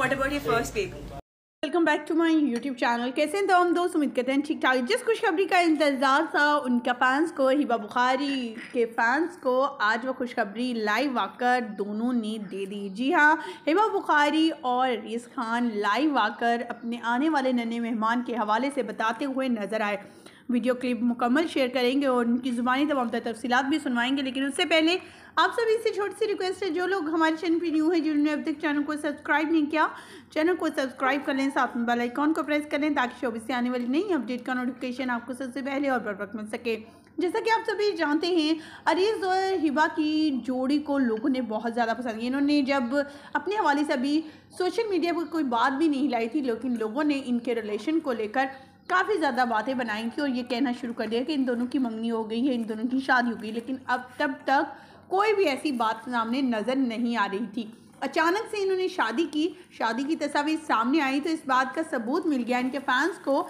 What about your first baby? Welcome back to my YouTube channel कैसे हैं तो हम दोस्त उम्मीद करते हैं ठीक ठाक जिस खुशखबरी का इंतज़ार था उनका फैंस को हिबा बुखारी के फैंस को आज वो खुशखबरी लाइव आकर दोनों ने दे दी जी हाँ हिबा बुखारी और रिस खान लाइव आकर अपने आने वाले नन्हे मेहमान के हवाले से बताते हुए नज़र आए वीडियो क्लिप मुकम्मल शेयर करेंगे और उनकी ज़ुबानी तमाम तफसीत भी सुनवाएंगे लेकिन उससे पहले आप सभी से छोटी सी रिक्वेस्ट है जो लोग हमारे चैनल पर न्यू हैं जिन्होंने अब तक चैनल को सब्सक्राइब नहीं किया चैनल को सब्सक्राइब कर लें साथ में बेल आइकॉन को प्रेस करें ताकि शोबे से आने वाली नई अपडेट का नोटिफिकेशन आपको सबसे पहले और बर मिल सके जैसा कि आप सभी जानते हैं अरीज और हिबा की जोड़ी को लोगों ने बहुत ज़्यादा पसंद किया इन्होंने जब अपने हवाले से अभी सोशल मीडिया पर कोई बात भी नहीं लाई थी लेकिन लोगों ने इनके रिलेशन को लेकर काफ़ी ज़्यादा बातें बनाई थी और ये कहना शुरू कर दिया कि इन दोनों की मंगनी हो गई है इन दोनों की शादी हो गई लेकिन अब तब तक कोई भी ऐसी बात सामने नज़र नहीं आ रही थी अचानक से इन्होंने शादी की शादी की तस्वीर सामने आई तो इस बात का सबूत मिल गया इनके फैंस को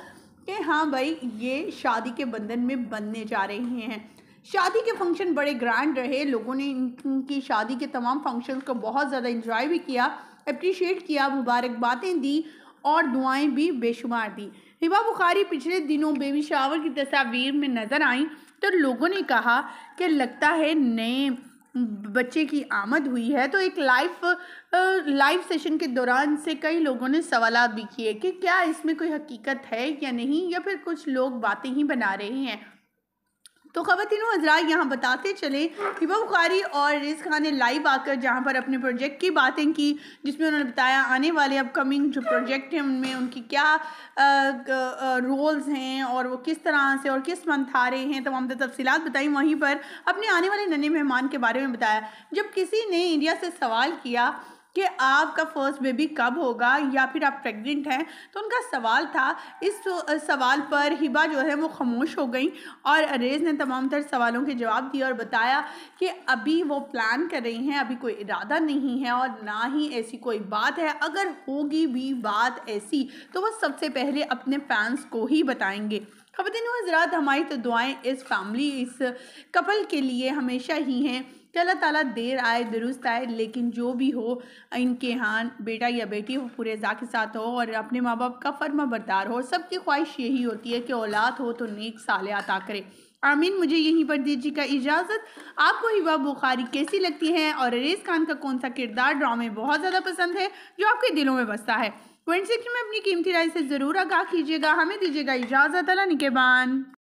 कि हाँ भाई ये शादी के बंधन में बनने जा रहे हैं शादी के फंक्शन बड़े ग्रैंड रहे लोगों ने इनकी शादी के तमाम फंक्शन को बहुत ज़्यादा इंजॉय भी किया अप्रिशिएट किया मुबारकबादें दी और दुआएं भी बेशुमार दी हिबा बुखारी पिछले दिनों बेबी शावर की तस्वीर में नज़र आई तो लोगों ने कहा कि लगता है नए बच्चे की आमद हुई है तो एक लाइव लाइव सेशन के दौरान से कई लोगों ने सवाल भी किए कि क्या इसमें कोई हकीकत है या नहीं या फिर कुछ लोग बातें ही बना रहे हैं तो ख़वान हजरा यहाँ बताते चलें वह बुखारी और रिज खान ने लाइव आकर जहाँ पर अपने प्रोजेक्ट की बातें की जिसमें उन्होंने बताया आने वाले अपकमिंग जो प्रोजेक्ट हैं उनमें उनकी क्या आ, आ, रोल्स हैं और वो किस तरह से और किस मंथारे हैं तमाम तो तफसीत बताई वहीं पर अपने आने वाले नन्हे मेहमान के बारे में बताया जब किसी ने इंडिया से सवाल किया कि आपका फर्स्ट बेबी कब होगा या फिर आप प्रेग्नेंट हैं तो उनका सवाल था इस सवाल पर हिबा जो है वो खामोश हो गई और अरेज ने तमाम तर सवालों के जवाब दिए और बताया कि अभी वो प्लान कर रही हैं अभी कोई इरादा नहीं है और ना ही ऐसी कोई बात है अगर होगी भी बात ऐसी तो वो सबसे पहले अपने फैंस को ही बताएंगे ख़वान हजरात हमारी तो दुआएं इस फैमिली इस कपल के लिए हमेशा ही हैं कि अल्लाह ताला देर आए दुरुस्त आए लेकिन जो भी हो इनके यहाँ बेटा या बेटी हो पूरे जा के साथ हो और अपने माँ बाप का फर्मा बरदार हो सबकी ख्वाहिश यही होती है कि औलाद हो तो नेक साल अता करे आमीन मुझे यहीं पर दीजिएगा इजाज़त आपको हिबा बुखारी कैसी लगती है और रेस खान का कौन सा किरदार ड्रामे बहुत ज़्यादा पसंद है जो आपके दिलों में बसता है कमेंट सेक्शन में अपनी कीमती राय से ज़रूर आगाह कीजिएगा हमें दीजिएगा इजाज़त अला निकेबान